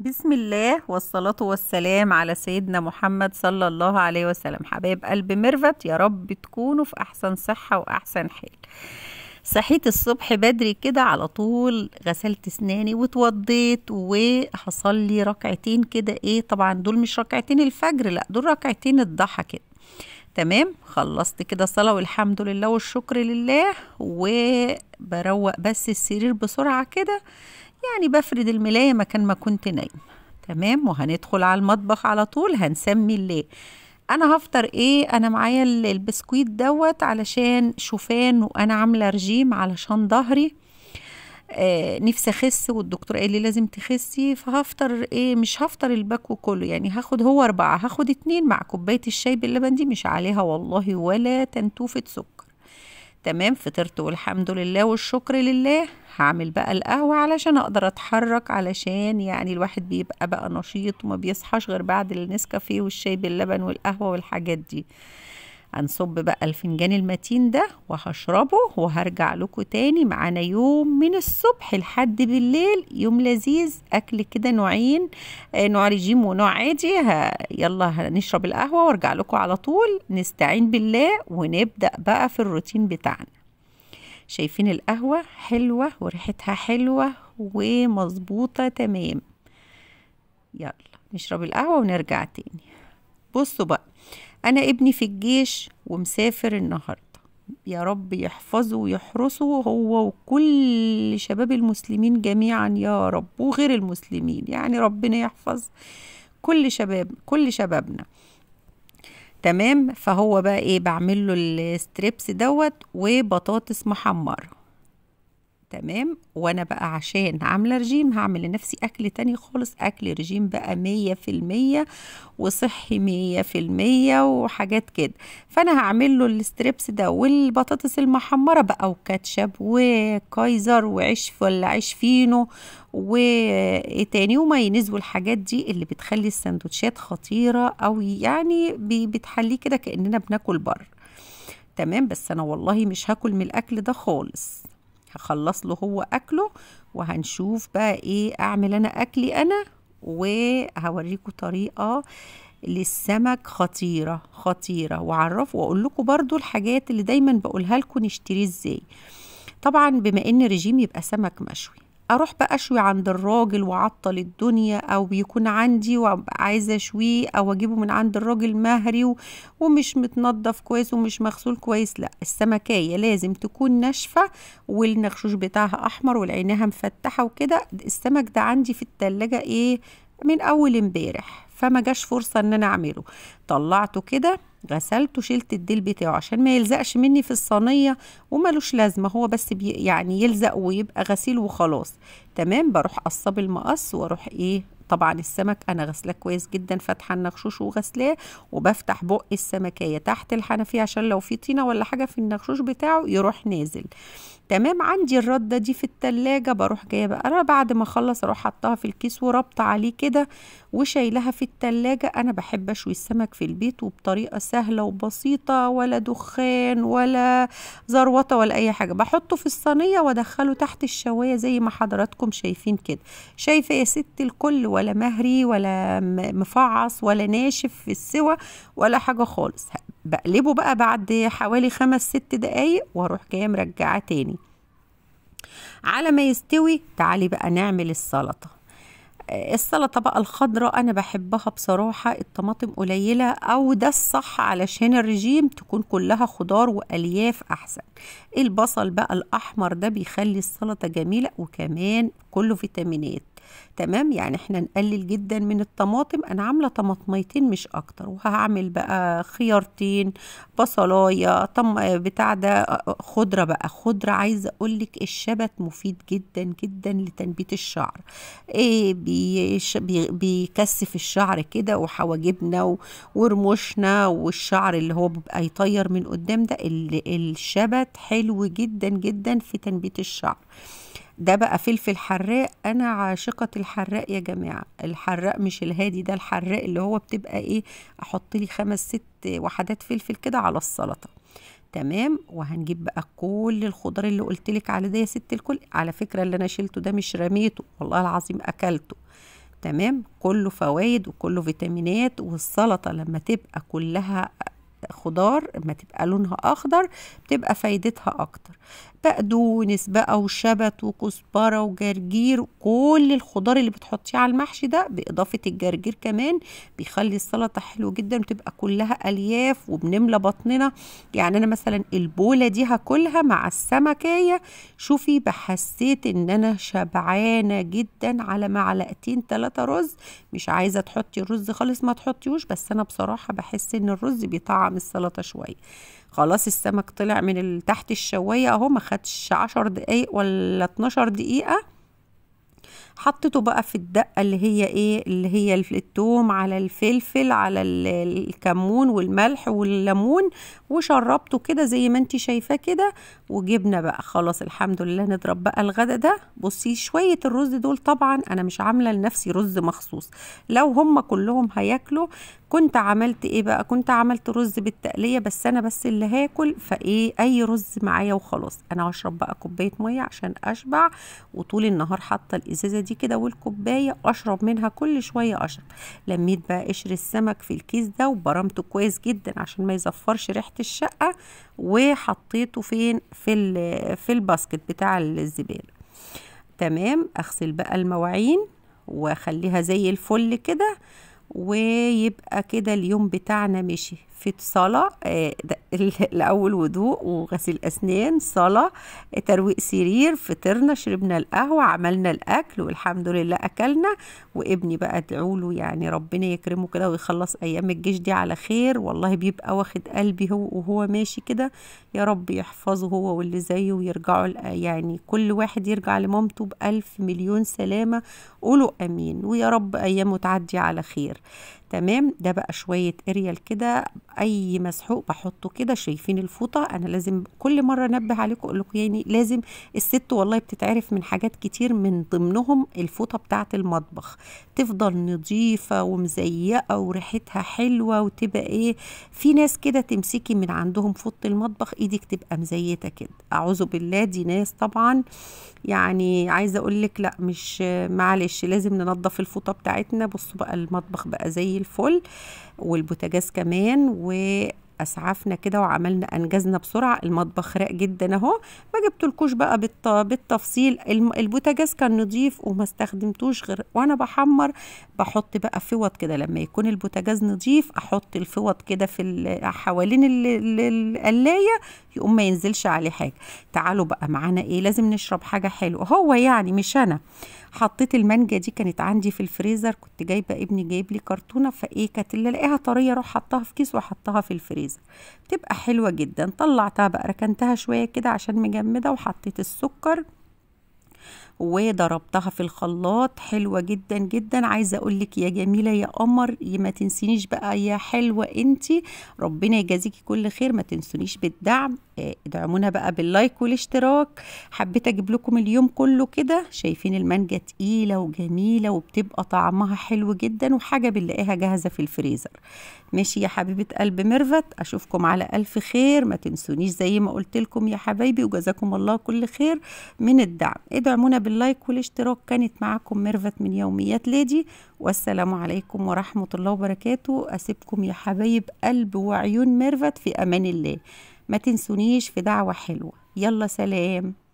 بسم الله والصلاة والسلام على سيدنا محمد صلى الله عليه وسلم حبايب قلب ميرفت يا رب تكونوا في أحسن صحة وأحسن حال صحيت الصبح بدري كده على طول غسلت اسناني واتوضيت وهصلي ركعتين كده ايه طبعا دول مش ركعتين الفجر لا دول ركعتين الضحى كده تمام خلصت كده صلاة والحمد لله والشكر لله وبروق بس السرير بسرعة كده يعني بفرد الملاية مكان ما كنت نايم تمام وهندخل على المطبخ على طول هنسمي الليل انا هفطر ايه انا معايا البسكويت دوت علشان شوفان وانا عامله رجيم علشان ظهري آه نفسي اخس والدكتور قال لي لازم تخسي فهفطر ايه مش هفطر الباكو كله يعني هاخد هو اربعه هاخد اتنين مع كوبايه الشاي باللبن دي مش عليها والله ولا تنتوفه سكر تمام فطرت والحمد لله والشكر لله هعمل بقى القهوة علشان أقدر أتحرك علشان يعني الواحد بيبقى بقى نشيط وما بيصحاش غير بعد النسكافيه والشاي باللبن والقهوة والحاجات دي هنصب بقى الفنجان المتين ده وهشربه وهرجع لكم تاني معانا يوم من الصبح لحد بالليل يوم لذيذ اكل كده نوعين آه، نوع رجيم ونوع عادي يلا هنشرب القهوه وارجع لكم على طول نستعين بالله ونبدا بقى في الروتين بتاعنا شايفين القهوة حلوة وريحتها حلوة ومظبوطة تمام يلا نشرب القهوة ونرجع تاني بصوا بقى أنا ابني في الجيش ومسافر النهاردة يا رب يحفظه ويحرسه هو وكل شباب المسلمين جميعا يا رب وغير المسلمين يعني ربنا يحفظ كل شباب كل شبابنا تمام فهو بقى ايه بعمل له الستريبس دوت وبطاطس محمره تمام وانا بقى عشان عامله رجيم هعمل لنفسي اكل تاني خالص اكل رجيم بقى مية في المية وصحي مية في المية وحاجات كده فانا هعمل له الستريبس ده والبطاطس المحمره بقى وكاتشب وكايزر وعيش ولا عيش فينو وايه تاني ومايونيز والحاجات دي اللي بتخلي السندوتشات خطيره او يعني بتحليه كده كاننا بناكل بره تمام بس انا والله مش هاكل من الاكل ده خالص هخلص له هو اكله وهنشوف بقى ايه اعمل انا اكلي انا وهوريكم طريقه للسمك خطيره خطيره واعرف واقول لكم برده الحاجات اللي دايما بقولها لكم نشتريه ازاي طبعا بما ان رجيم يبقى سمك مشوي اروح بقى اشوي عند الراجل وعطل الدنيا او يكون عندي وعايزه اشويه او اجيبه من عند الراجل مهري ومش متنضف كويس ومش مغسول كويس لا السمكيه لازم تكون ناشفه والنخشوش بتاعها احمر والعينها مفتحه وكده السمك ده عندي في التلاجة ايه من اول امبارح فما جاش فرصه ان انا اعمله طلعته كده غسلته شلت الديل بتاعه عشان ما يلزقش مني في الصينيه وملوش لازمه هو بس بي يعني يلزق ويبقى غسيل وخلاص تمام بروح قصب المقص واروح ايه طبعا السمك انا غسلاه كويس جدا فاتحه النغشوش وغسلاه وبفتح بق السمكيه تحت الحنفيه عشان لو في طينه ولا حاجه في النغشوش بتاعه يروح نازل تمام عندي الرده دي في التلاجة بروح جايه بقى انا بعد ما اخلص اروح حطها في الكيس وربط عليه كده وشايلها في التلاجة انا بحب اشوي السمك في البيت وبطريقه سهله وبسيطه ولا دخان ولا زروطه ولا اي حاجه بحطه في الصينيه وادخله تحت الشوايه زي ما حضراتكم شايفين كده شايفه يا ست الكل ولا مهري ولا مفعص ولا ناشف في السوى ولا حاجة خالص بقلبه بقى بعد حوالي خمس ست دقايق واروح جايه مرجعه تاني على ما يستوي تعالي بقى نعمل السلطه آه، السلطة بقى الخضراء أنا بحبها بصراحة الطماطم قليلة أو ده الصح علشان الرجيم تكون كلها خضار وألياف أحسن البصل بقى الأحمر ده بيخلي السلطة جميلة وكمان كله فيتامينات تمام يعني احنا نقلل جدا من الطماطم انا عامله طماطميتين مش اكتر وهعمل بقى خيارتين بصلايه طم بتاع ده خضره بقى خضره عايزه اقولك الشبت مفيد جدا جدا لتنبيت الشعر ايه بيكثف الشعر كده وحواجبنا ورموشنا والشعر اللي هو بيبقى يطير من قدام ده الشبت حلو جدا جدا في تنبيت الشعر ده بقى فلفل حراق انا عاشقه الحراق يا جماعه الحراق مش الهادي ده الحراق اللي هو بتبقى ايه احط لي خمس ست وحدات فلفل كده على السلطه تمام وهنجيب بقى كل الخضار اللي قلت لك على ده يا ست الكل على فكره اللي انا شلته ده مش رميته والله العظيم اكلته تمام كله فوائد وكله فيتامينات والسلطه لما تبقى كلها خضار ما تبقى لونها أخضر بتبقى فايدتها أكتر بقدونس بقى وشبت وكزبرة وجرجير كل الخضار اللي بتحطيه على المحشي ده بإضافة الجرجير كمان بيخلي السلطة حلوة جدا بتبقى كلها ألياف وبنملى بطننا يعني أنا مثلا البولة دي هاكلها مع السمكية شوفي بحسيت إن أنا شبعانة جدا على معلقتين ثلاثه رز مش عايزة تحطي الرز خالص ما تحطيهوش بس أنا بصراحة بحس إن الرز بيطعم السلطه شويه خلاص السمك طلع من تحت الشوايه اهو ما خدش 10 دقايق ولا 12 دقيقه حطيته بقى في الدقه اللي هي ايه اللي هي التوم على الفلفل على الكمون والملح والليمون وشربته كده زي ما انت شايفاه كده وجبنا بقى خلاص الحمد لله نضرب بقى الغدا ده بصي شويه الرز دول طبعا انا مش عامله لنفسي رز مخصوص لو هم كلهم هياكلوا كنت عملت ايه بقى كنت عملت رز بالتقليه بس انا بس اللي هاكل فايه اي رز معايا وخلاص انا هشرب بقى كوبايه ميه عشان اشبع وطول النهار حاطه الازازه دي كده والكوبايه اشرب منها كل شويه اشرب لميت بقى قشر السمك في الكيس ده وبرمته كويس جدا عشان ما يزفرش ريحه الشقه وحطيته فين في في الباسكت بتاع الزباله تمام اغسل بقى المواعين واخليها زي الفل كده ويبقى كده اليوم بتاعنا مشي في صلاة الأول وضوء وغسيل أسنان صلاة ترويق سرير فطرنا شربنا القهوة عملنا الأكل والحمد لله أكلنا وابني بقى ادعوله يعني ربنا يكرمه كده ويخلص أيام الجيش دي على خير والله بيبقى واخد قلبي هو وهو ماشي كده يا رب يحفظه هو واللي زيه ويرجعوا يعني كل واحد يرجع لمامته بألف مليون سلامة قولوا أمين ويا رب أيامه تعدي على خير تمام ده بقى شوية اريال كده اي مسحوق بحطه كده شايفين الفوطة انا لازم كل مرة انبه عليكم اقول لكم يعني لازم الست والله بتتعرف من حاجات كتير من ضمنهم الفوطة بتاعة المطبخ تفضل نظيفة ومزيقة وريحتها حلوة وتبقى ايه في ناس كده تمسكي من عندهم فوطة المطبخ ايدك تبقى مزيتة كده اعوذ بالله دي ناس طبعا يعني عايزه اقول لك لا مش معلش لازم ننظف الفوطه بتاعتنا بصوا بقى المطبخ بقى زي الفل والبوتاجاز كمان و اسعفنا كده وعملنا انجزنا بسرعه المطبخ راق جدا اهو ما جبتلكوش بقى بالط... بالتفصيل البوتاجاز كان نضيف وما استخدمتوش غير وانا بحمر بحط بقى فوط كده لما يكون البوتاجاز نضيف احط الفوط كده في حوالين القلايه يقوم ما ينزلش عليه حاجه تعالوا بقى معانا ايه لازم نشرب حاجه حلوه هو يعني مش انا حطيت المانجا دي كانت عندي في الفريزر كنت جايبه ابني جايب لي كرتونه فايه كانت اللي الاقيها طريه اروح حطها في كيس واحطها في الفريزر بتبقى حلوه جدا طلعتها بقى ركنتها شويه كده عشان مجمده وحطيت السكر وضربتها في الخلاط حلوة جدا جدا عايزة أقولك يا جميلة يا قمر ما تنسينيش بقى يا حلوة انتي ربنا يجازيكي كل خير ما تنسونيش بالدعم آه، ادعمونا بقى باللايك والاشتراك حبيت اجيب لكم اليوم كله كده شايفين المانجا تقيله وجميله وبتبقى طعمها حلو جدا وحاجه بنلاقيها جاهزه في الفريزر ماشي يا حبيبه قلب ميرفت اشوفكم على الف خير ما تنسونيش زي ما قلت لكم يا حبايبي وجزاكم الله كل خير من الدعم ادعمونا باللايك والاشتراك كانت معاكم ميرفت من يوميات ليدي والسلام عليكم ورحمة الله وبركاته أسيبكم يا حبايب قلب وعيون ميرفت في أمان الله ما تنسونيش في دعوة حلوة يلا سلام